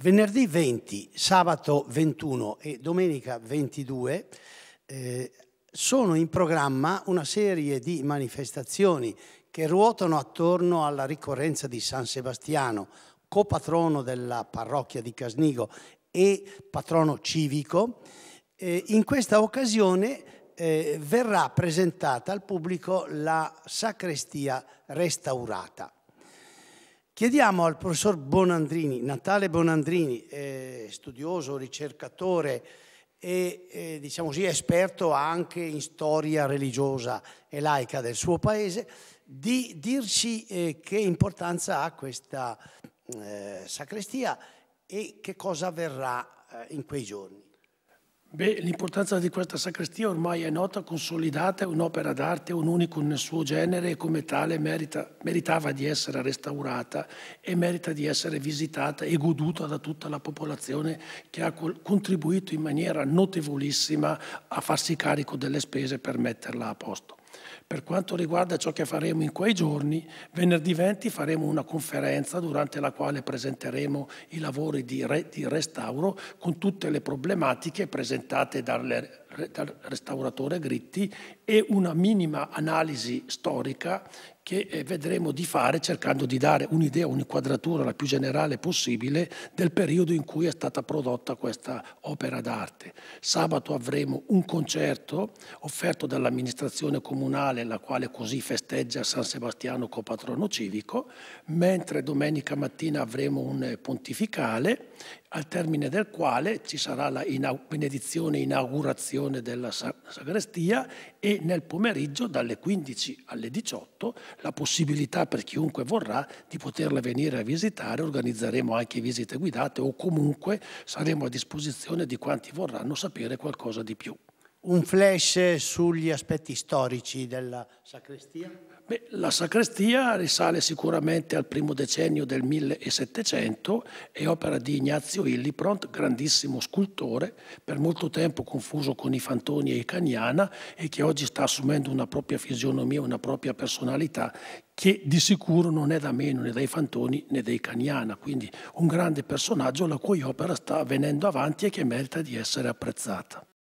Venerdì 20, sabato 21 e domenica 22 eh, sono in programma una serie di manifestazioni che ruotano attorno alla ricorrenza di San Sebastiano, copatrono della parrocchia di Casnigo e patrono civico. Eh, in questa occasione eh, verrà presentata al pubblico la sacrestia restaurata. Chiediamo al professor Bonandrini, Natale Bonandrini, eh, studioso, ricercatore e eh, diciamo così, esperto anche in storia religiosa e laica del suo paese, di dirci eh, che importanza ha questa eh, sacrestia e che cosa avverrà eh, in quei giorni. Beh, l'importanza di questa sacrestia ormai è nota, consolidata, è un'opera d'arte, un unico nel suo genere e come tale merita, meritava di essere restaurata e merita di essere visitata e goduta da tutta la popolazione che ha contribuito in maniera notevolissima a farsi carico delle spese per metterla a posto. Per quanto riguarda ciò che faremo in quei giorni, venerdì 20 faremo una conferenza durante la quale presenteremo i lavori di, re, di restauro con tutte le problematiche presentate dalle dal restauratore Gritti e una minima analisi storica che eh, vedremo di fare cercando di dare un'idea, un'inquadratura la più generale possibile del periodo in cui è stata prodotta questa opera d'arte. Sabato avremo un concerto offerto dall'amministrazione comunale, la quale così festeggia San Sebastiano copatrono civico, mentre domenica mattina avremo un eh, pontificale al termine del quale ci sarà la benedizione e inaugurazione della sagrestia e nel pomeriggio dalle 15 alle 18 la possibilità per chiunque vorrà di poterla venire a visitare, organizzeremo anche visite guidate o comunque saremo a disposizione di quanti vorranno sapere qualcosa di più un flash sugli aspetti storici della sacrestia? Beh, la sacrestia risale sicuramente al primo decennio del 1700, è opera di Ignazio Illipronт, grandissimo scultore, per molto tempo confuso con i Fantoni e i Cagnana e che oggi sta assumendo una propria fisionomia, una propria personalità che di sicuro non è da meno né dai Fantoni né dei Cagnana, quindi un grande personaggio la cui opera sta venendo avanti e che merita di essere apprezzata.